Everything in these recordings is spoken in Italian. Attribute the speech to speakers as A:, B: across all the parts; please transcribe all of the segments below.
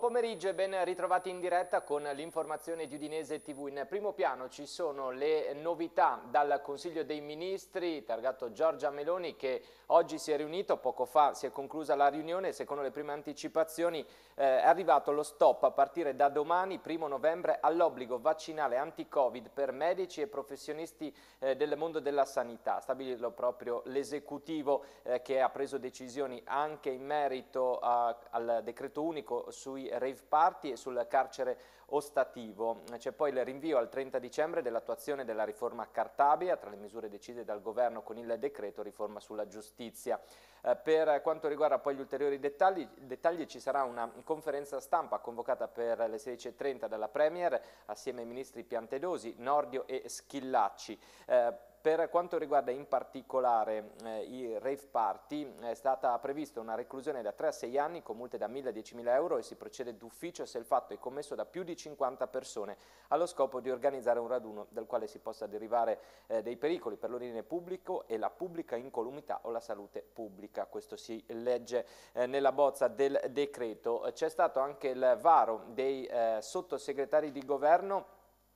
A: pomeriggio e ben ritrovati in diretta con l'informazione di Udinese TV. In primo piano ci sono le novità dal Consiglio dei Ministri, targato Giorgia Meloni, che oggi si è riunito, poco fa si è conclusa la riunione secondo le prime anticipazioni eh, è arrivato lo stop a partire da domani, primo novembre, all'obbligo vaccinale anti-Covid per medici e professionisti eh, del mondo della sanità. Stabilirlo proprio l'esecutivo eh, che ha preso decisioni anche in merito a, al decreto unico sui rave party e sul carcere ostativo. C'è poi il rinvio al 30 dicembre dell'attuazione della riforma Cartabia, tra le misure decise dal governo con il decreto riforma sulla giustizia. Eh, per quanto riguarda poi gli ulteriori dettagli, dettagli, ci sarà una conferenza stampa convocata per le 16.30 dalla Premier assieme ai ministri Piantedosi, Nordio e Schillacci. Eh, per quanto riguarda in particolare eh, i rave party eh, è stata prevista una reclusione da 3 a 6 anni con multe da 1.000 a 10.000 euro e si procede d'ufficio se il fatto è commesso da più di 50 persone allo scopo di organizzare un raduno dal quale si possa derivare eh, dei pericoli per l'ordine pubblico e la pubblica incolumità o la salute pubblica. Questo si legge eh, nella bozza del decreto. C'è stato anche il varo dei eh, sottosegretari di governo,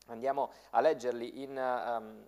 A: andiamo a leggerli in... Um,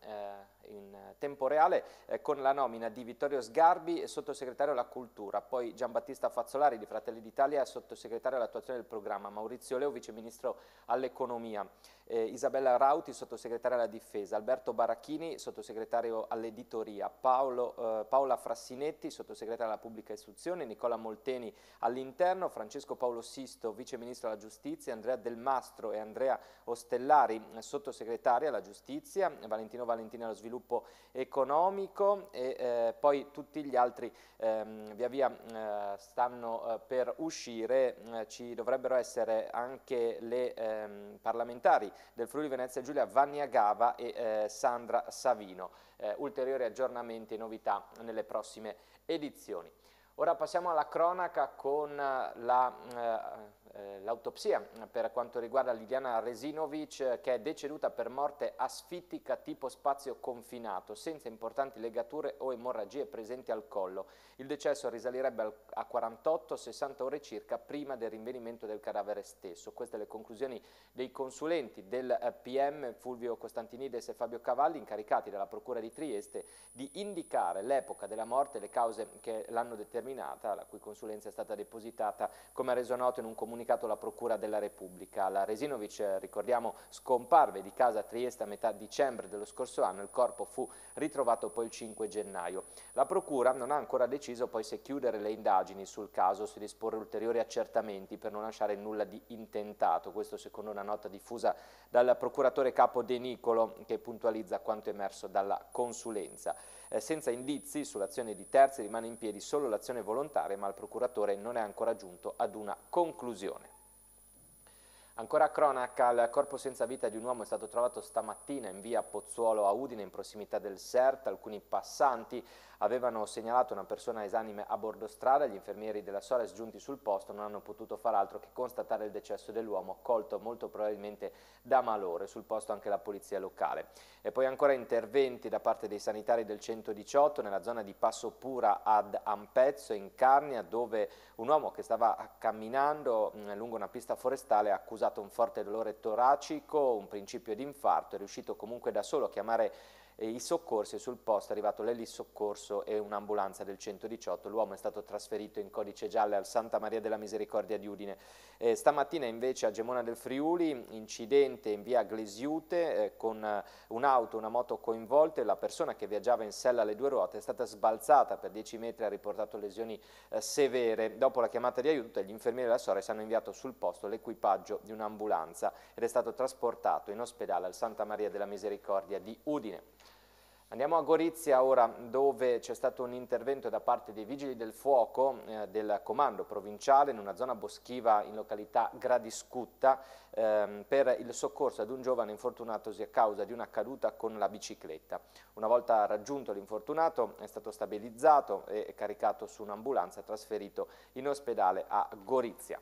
A: in eh, tempo reale eh, con la nomina di Vittorio Sgarbi, sottosegretario alla cultura, poi Giambattista Fazzolari di Fratelli d'Italia, sottosegretario all'attuazione del programma, Maurizio Leo, viceministro all'economia eh, Isabella Rauti, sottosegretaria alla difesa, Alberto Baracchini, sottosegretario all'editoria, eh, Paola Frassinetti, sottosegretaria alla pubblica istruzione, Nicola Molteni all'interno, Francesco Paolo Sisto, vice ministro della giustizia, Andrea Del Mastro e Andrea Ostellari, sottosegretaria alla giustizia, Valentino Valentini allo sviluppo economico e eh, poi tutti gli altri ehm, via via eh, stanno eh, per uscire, eh, ci dovrebbero essere anche le ehm, parlamentari del Friuli Venezia Giulia Vanni Agava e eh, Sandra Savino. Eh, ulteriori aggiornamenti e novità nelle prossime edizioni. Ora passiamo alla cronaca con eh, la... Eh, eh, l'autopsia per quanto riguarda Liliana Resinovic eh, che è deceduta per morte asfittica tipo spazio confinato senza importanti legature o emorragie presenti al collo. Il decesso risalirebbe a 48-60 ore circa prima del rinvenimento del cadavere stesso. Queste le conclusioni dei consulenti del eh, PM Fulvio Costantinides e Fabio Cavalli incaricati dalla Procura di Trieste di indicare l'epoca della morte e le cause che l'hanno determinata, la cui consulenza è stata depositata come reso noto in un comunicato comunicato la Procura della Repubblica. La Resinovic, ricordiamo, scomparve di casa a Trieste a metà dicembre dello scorso anno, il corpo fu ritrovato poi il 5 gennaio. La Procura non ha ancora deciso poi se chiudere le indagini sul caso, se disporre ulteriori accertamenti per non lasciare nulla di intentato, questo secondo una nota diffusa dal procuratore capo De Nicolo che puntualizza quanto emerso dalla consulenza. Eh, senza indizi sull'azione di terzi rimane in piedi solo l'azione volontaria ma il procuratore non è ancora giunto ad una conclusione. Ancora cronaca, il corpo senza vita di un uomo è stato trovato stamattina in via Pozzuolo a Udine, in prossimità del CERT. Alcuni passanti avevano segnalato una persona esanime a bordo strada. Gli infermieri della Sores giunti sul posto non hanno potuto far altro che constatare il decesso dell'uomo, colto molto probabilmente da malore. Sul posto anche la polizia locale. E poi ancora interventi da parte dei sanitari del 118 nella zona di Passo Pura ad Ampezzo, in Carnia, dove un uomo che stava camminando mm, lungo una pista forestale accusato causato un forte dolore toracico, un principio di infarto, è riuscito comunque da solo a chiamare i soccorsi sul posto è arrivato l'elisoccorso e un'ambulanza del 118, l'uomo è stato trasferito in codice giallo al Santa Maria della Misericordia di Udine. Eh, stamattina invece a Gemona del Friuli, incidente in via Glesiute eh, con eh, un'auto, una moto coinvolte, la persona che viaggiava in sella alle due ruote è stata sbalzata per 10 metri, ha riportato lesioni eh, severe. Dopo la chiamata di aiuto gli infermieri della Sores hanno inviato sul posto l'equipaggio di un'ambulanza ed è stato trasportato in ospedale al Santa Maria della Misericordia di Udine. Andiamo a Gorizia ora dove c'è stato un intervento da parte dei vigili del fuoco eh, del comando provinciale in una zona boschiva in località Gradiscutta ehm, per il soccorso ad un giovane infortunatosi a causa di una caduta con la bicicletta. Una volta raggiunto l'infortunato è stato stabilizzato e caricato su un'ambulanza e trasferito in ospedale a Gorizia.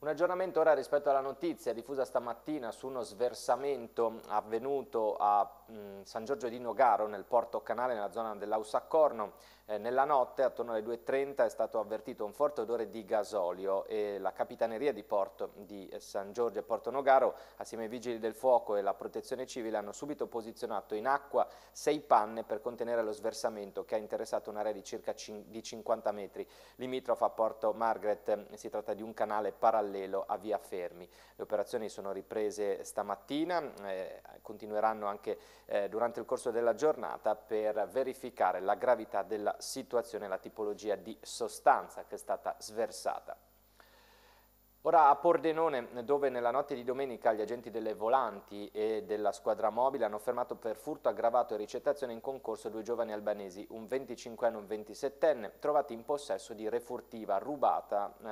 A: Un aggiornamento ora rispetto alla notizia diffusa stamattina su uno sversamento avvenuto a mh, mm, San Giorgio di Nogaro nel porto canale nella zona dell'Ausacorno. Eh, nella notte attorno alle 2.30 è stato avvertito un forte odore di gasolio e la capitaneria di porto di eh, San Giorgio e Porto Nogaro assieme ai vigili del fuoco e la protezione civile hanno subito posizionato in acqua sei panne per contenere lo sversamento che ha interessato un'area di circa di 50 metri limitrofa a Porto Margaret. Eh, si tratta di un canale parallelo parallelo a Via Fermi. Le operazioni sono riprese stamattina, eh, continueranno anche eh, durante il corso della giornata per verificare la gravità della situazione la tipologia di sostanza che è stata sversata. Ora a Pordenone, dove nella notte di domenica gli agenti delle Volanti e della squadra mobile hanno fermato per furto aggravato e ricettazione in concorso due giovani albanesi, un 25enne e un 27enne, trovati in possesso di refurtiva rubata eh,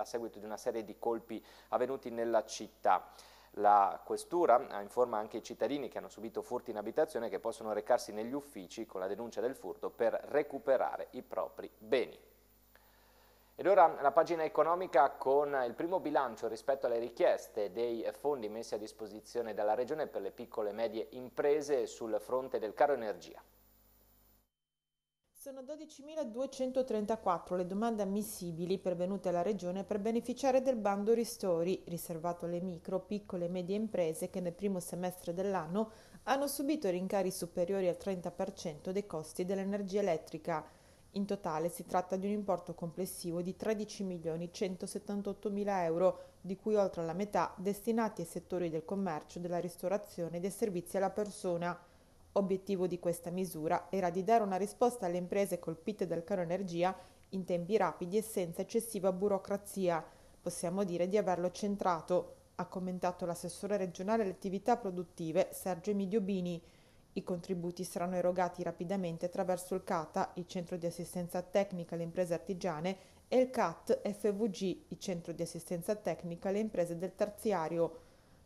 A: a seguito di una serie di colpi avvenuti nella città. La questura eh, informa anche i cittadini che hanno subito furti in abitazione che possono recarsi negli uffici con la denuncia del furto per recuperare i propri beni. Ed ora la pagina economica con il primo bilancio rispetto alle richieste dei fondi messi a disposizione dalla Regione per le piccole e medie imprese sul fronte del caro energia.
B: Sono 12.234 le domande ammissibili pervenute alla Regione per beneficiare del bando Ristori, riservato alle micro, piccole e medie imprese che nel primo semestre dell'anno hanno subito rincari superiori al 30% dei costi dell'energia elettrica. In totale si tratta di un importo complessivo di 13.178.000 euro, di cui oltre la metà destinati ai settori del commercio, della ristorazione e dei servizi alla persona. Obiettivo di questa misura era di dare una risposta alle imprese colpite dal caro energia in tempi rapidi e senza eccessiva burocrazia. Possiamo dire di averlo centrato, ha commentato l'assessore regionale alle attività produttive Sergio Emidio Bini. I contributi saranno erogati rapidamente attraverso il CATA, il Centro di Assistenza Tecnica alle Imprese Artigiane, e il CAT FVG, il Centro di Assistenza Tecnica alle Imprese del Terziario.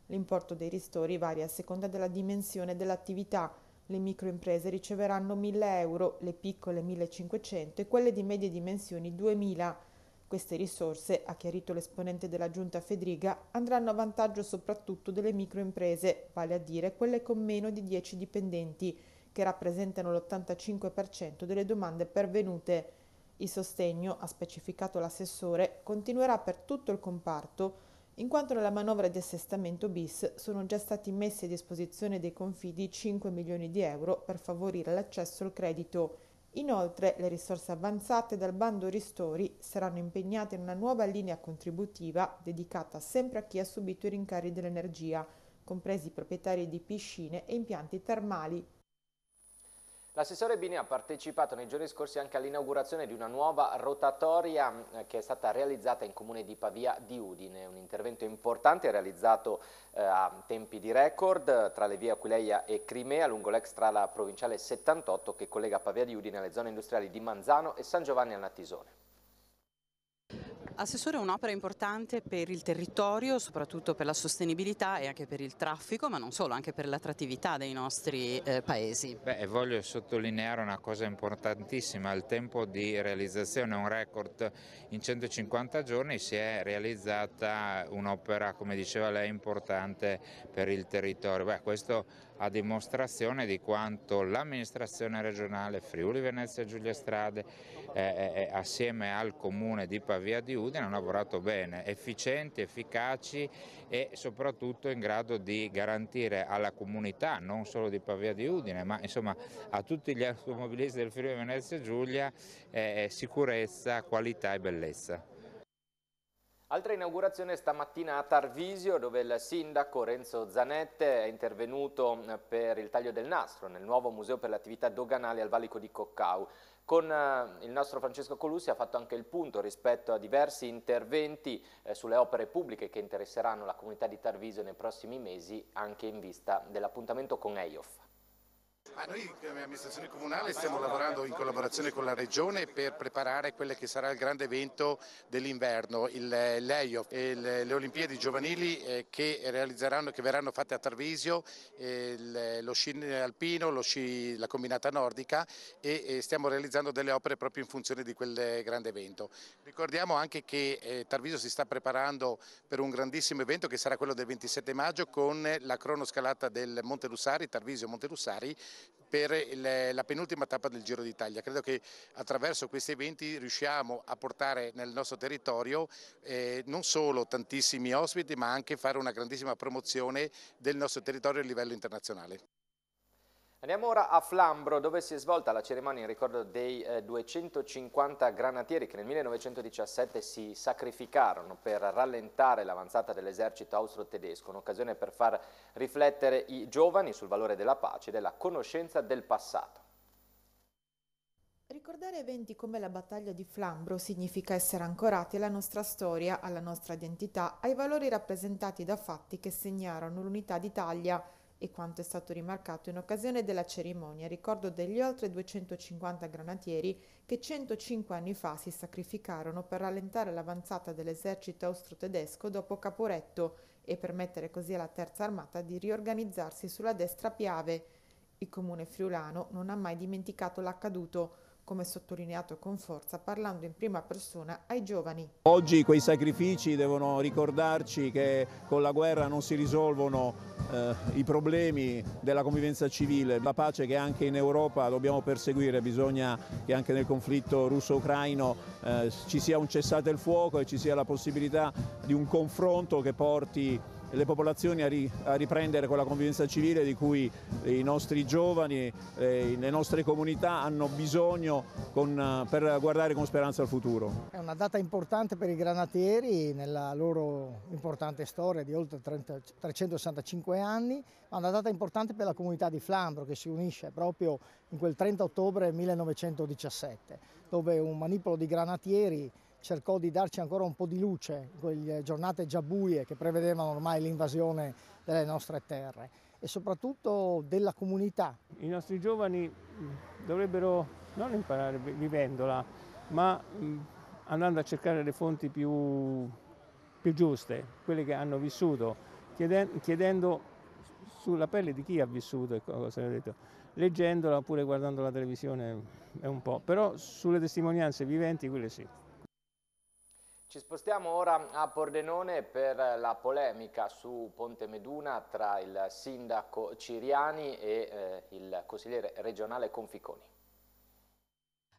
B: L'importo dei ristori varia a seconda della dimensione dell'attività. Le microimprese riceveranno 1.000 euro, le piccole 1.500 e quelle di medie dimensioni 2.000. euro. Queste risorse, ha chiarito l'esponente della giunta Fedriga, andranno a vantaggio soprattutto delle microimprese, vale a dire quelle con meno di 10 dipendenti, che rappresentano l'85% delle domande pervenute. Il sostegno, ha specificato l'assessore, continuerà per tutto il comparto, in quanto nella manovra di assestamento bis sono già stati messi a disposizione dei confidi 5 milioni di euro per favorire l'accesso al credito. Inoltre le risorse avanzate dal bando Ristori saranno impegnate in una nuova linea contributiva dedicata sempre a chi ha subito i rincari dell'energia, compresi i proprietari di piscine e impianti termali
A: L'assessore Bini ha partecipato nei giorni scorsi anche all'inaugurazione di una nuova rotatoria eh, che è stata realizzata in comune di Pavia di Udine, un intervento importante realizzato eh, a tempi di record tra le vie Aquileia e Crimea lungo l'extrala provinciale 78 che collega Pavia di Udine alle zone industriali di Manzano e San Giovanni al Natisone.
B: Assessore, un'opera importante per il territorio, soprattutto per la sostenibilità e anche per il traffico, ma non solo, anche per l'attrattività dei nostri eh, paesi.
A: Beh, voglio sottolineare una cosa importantissima, il tempo di realizzazione è un record, in 150 giorni si è realizzata un'opera, come diceva lei, importante per il territorio. Beh, questo a dimostrazione di quanto l'amministrazione regionale Friuli Venezia Giulia Strade eh, eh, eh, assieme al comune di Pavia di Udine hanno lavorato bene, efficienti, efficaci e soprattutto in grado di garantire alla comunità, non solo di Pavia di Udine, ma insomma a tutti gli automobilisti del Friuli Venezia Giulia eh, eh sicurezza, qualità e bellezza. Altra inaugurazione stamattina a Tarvisio dove il sindaco Renzo Zanette è intervenuto per il taglio del nastro nel nuovo museo per le attività doganali al Valico di Coccau. Con eh, il nostro Francesco Colussi ha fatto anche il punto rispetto a diversi interventi eh, sulle opere pubbliche che interesseranno la comunità di Tarviso nei prossimi mesi anche in vista dell'appuntamento con EIOF.
C: Ma noi come eh, amministrazione comunale stiamo lavorando in collaborazione con la
A: regione per preparare quello che sarà il grande evento dell'inverno, il Leiof, le, Olimpiadi giovanili eh, che, realizzeranno, che verranno fatte a Tarvisio, eh, lo sci alpino, lo sci, la combinata nordica e, stiamo realizzando delle opere proprio in funzione di quel grande evento. Ricordiamo anche che Tarvisio si sta preparando per un grandissimo evento che sarà quello del 27 maggio con la cronoscalata del Monte Lussari, Tarvisio Monte Lussari per la penultima tappa del Giro d'Italia. Credo che attraverso questi eventi riusciamo a portare nel nostro territorio eh, non solo tantissimi ospiti ma anche fare una grandissima promozione del nostro territorio a livello internazionale. Andiamo ora a Flambro dove si è svolta la cerimonia in ricordo dei eh, 250 granatieri che nel 1917 si sacrificarono per rallentare l'avanzata dell'esercito austro-tedesco, un'occasione per far riflettere i giovani sul valore della pace e della conoscenza del passato.
B: Ricordare eventi come la battaglia di Flambro significa essere ancorati alla nostra storia, alla nostra identità, ai valori rappresentati da fatti che segnarono l'unità d'Italia e quanto è stato rimarcato in occasione della cerimonia ricordo degli oltre 250 granatieri che 105 anni fa si sacrificarono per rallentare l'avanzata dell'esercito austro-tedesco dopo Caporetto e permettere così alla Terza Armata di riorganizzarsi sulla destra Piave. Il comune friulano non ha mai dimenticato l'accaduto come sottolineato con forza parlando in prima persona ai giovani.
A: Oggi quei sacrifici devono ricordarci che con la guerra non si risolvono eh, i problemi della convivenza civile, la pace che anche in Europa dobbiamo perseguire, bisogna che anche nel conflitto russo-ucraino eh, ci sia un cessate il fuoco e ci sia la possibilità di un confronto che porti le popolazioni a, ri, a riprendere quella convivenza civile di cui i nostri giovani, eh, le nostre comunità hanno bisogno con, eh, per guardare con speranza al futuro. È una data importante per i granatieri nella loro importante storia di oltre 30, 365 anni, ma una data importante per la comunità di Flambro che si unisce proprio in quel 30 ottobre 1917, dove un manipolo di granatieri cercò di darci ancora un po' di luce, in quelle giornate già buie che prevedevano ormai l'invasione delle nostre terre e soprattutto della comunità. I nostri giovani dovrebbero non imparare vivendola, ma andando a cercare le fonti più, più giuste, quelle che hanno vissuto, chiedendo, sulla pelle di chi ha vissuto cosa ho detto. Leggendola oppure guardando la televisione è un po', però sulle testimonianze viventi quelle sì. Ci spostiamo ora a Pordenone per la polemica su Ponte Meduna tra il sindaco Ciriani e eh, il consigliere regionale Conficoni.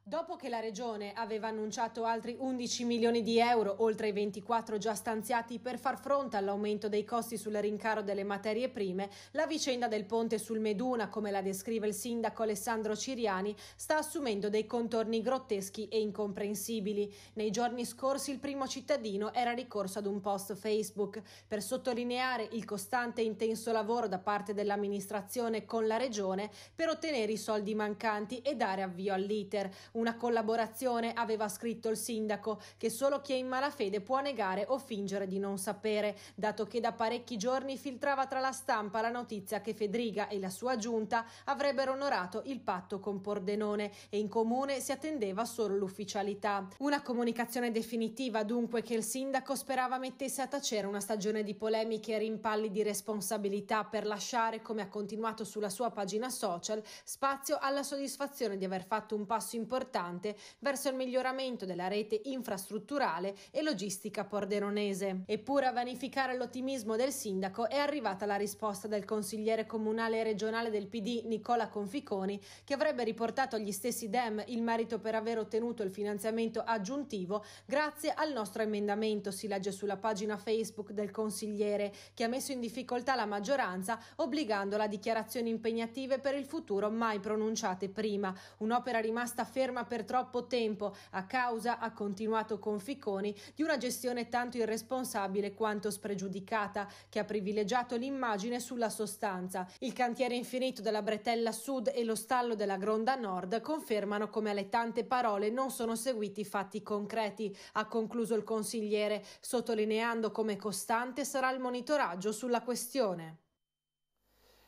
C: Dopo che la Regione aveva annunciato altri 11 milioni di euro, oltre i 24 già stanziati per far fronte all'aumento dei costi sul rincaro delle materie prime, la vicenda del ponte sul Meduna, come la descrive il sindaco Alessandro Ciriani, sta assumendo dei contorni grotteschi e incomprensibili. Nei giorni scorsi il primo cittadino era ricorso ad un post Facebook per sottolineare il costante e intenso lavoro da parte dell'amministrazione con la Regione per ottenere i soldi mancanti e dare avvio all'iter una collaborazione, aveva scritto il sindaco, che solo chi è in malafede può negare o fingere di non sapere, dato che da parecchi giorni filtrava tra la stampa la notizia che Fedriga e la sua giunta avrebbero onorato il patto con Pordenone e in comune si attendeva solo l'ufficialità. Una comunicazione definitiva dunque che il sindaco sperava mettesse a tacere una stagione di polemiche e rimpalli di responsabilità per lasciare, come ha continuato sulla sua pagina social, spazio alla soddisfazione di aver fatto un passo importante importante verso il miglioramento della rete infrastrutturale e logistica pordenonese. Eppure a vanificare l'ottimismo del sindaco è arrivata la risposta del consigliere comunale e regionale del PD Nicola Conficoni che avrebbe riportato agli stessi DEM il merito per aver ottenuto il finanziamento aggiuntivo grazie al nostro emendamento, si legge sulla pagina Facebook del consigliere che ha messo in difficoltà la maggioranza obbligandola a dichiarazioni impegnative per il futuro mai pronunciate prima, un'opera rimasta ferma ferma per troppo tempo a causa, ha continuato con Ficconi, di una gestione tanto irresponsabile quanto spregiudicata che ha privilegiato l'immagine sulla sostanza. Il cantiere infinito della Bretella Sud e lo stallo della Gronda Nord confermano come alle tante parole non sono seguiti fatti concreti, ha concluso il consigliere, sottolineando come costante sarà il monitoraggio sulla questione.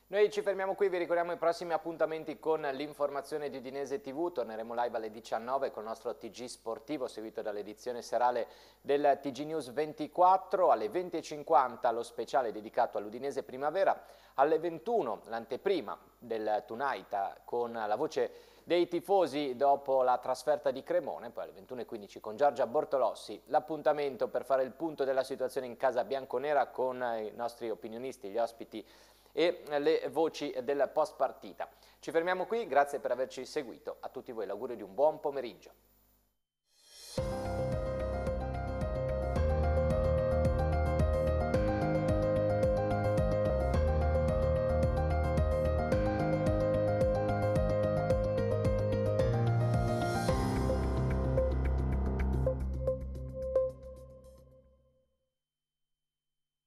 A: Noi ci fermiamo qui, vi ricordiamo i prossimi appuntamenti con l'informazione di Udinese TV, torneremo live alle 19 con il nostro TG sportivo seguito dall'edizione serale del TG News 24, alle 20.50 lo speciale dedicato all'Udinese Primavera, alle 21 l'anteprima del Tunaita con la voce dei tifosi dopo la trasferta di Cremone, poi alle 21.15 con Giorgia Bortolossi, l'appuntamento per fare il punto della situazione in casa bianconera con i nostri opinionisti, gli ospiti e le voci del post partita. Ci fermiamo qui, grazie per averci seguito, a tutti voi l'augurio di un buon pomeriggio.